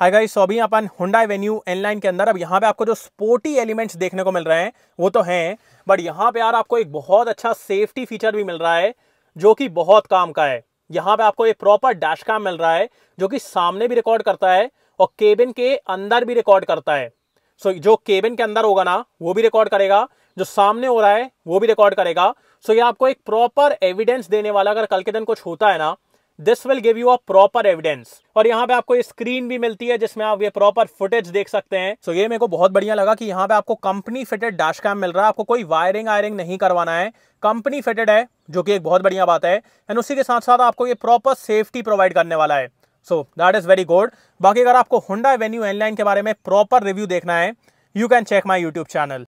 hi guys so अभी अपन हुंडा venue एनलाइन के अंदर अब यहाँ पे आपको जो स्पोर्टी एलिमेंट्स देखने को मिल रहे हैं वो तो हैं बट यहाँ पे यार आपको एक बहुत अच्छा सेफ्टी फीचर भी मिल रहा है जो कि बहुत काम का है यहाँ पे आपको एक प्रॉपर डैश कैम मिल रहा है जो कि सामने भी रिकॉर्ड करता है और केबिन के अंदर भी रिकॉर्ड करता है सो so, जो केबिन के अंदर होगा ना वो भी रिकॉर्ड करेगा जो सामने हो रहा है वो भी रिकॉर्ड करेगा सो so, ये आपको एक प्रॉपर एविडेंस देने वाला अगर कल के दिन कुछ होता है ना this will give you a proper evidence और यहाँ पे आपको स्क्रीन भी मिलती है जिसमें आप ये प्रॉपर फुटेज देख सकते हैं सो so ये मेरे को बहुत बढ़िया लगा कि यहाँ पे आपको कंपनी फिटेड डैश कैम मिल रहा है आपको कोई वायरिंग आयरिंग नहीं करवाना है कंपनी फिटेड है जो कि एक बहुत बढ़िया बात है एंड उसी के साथ साथ आपको ये प्रॉपर सेफ्टी प्रोवाइड करने वाला है so that is very good बाकी अगर आपको हुडा वेन्यू एनलाइन के बारे में प्रॉपर रिव्यू देखना है you can check my YouTube channel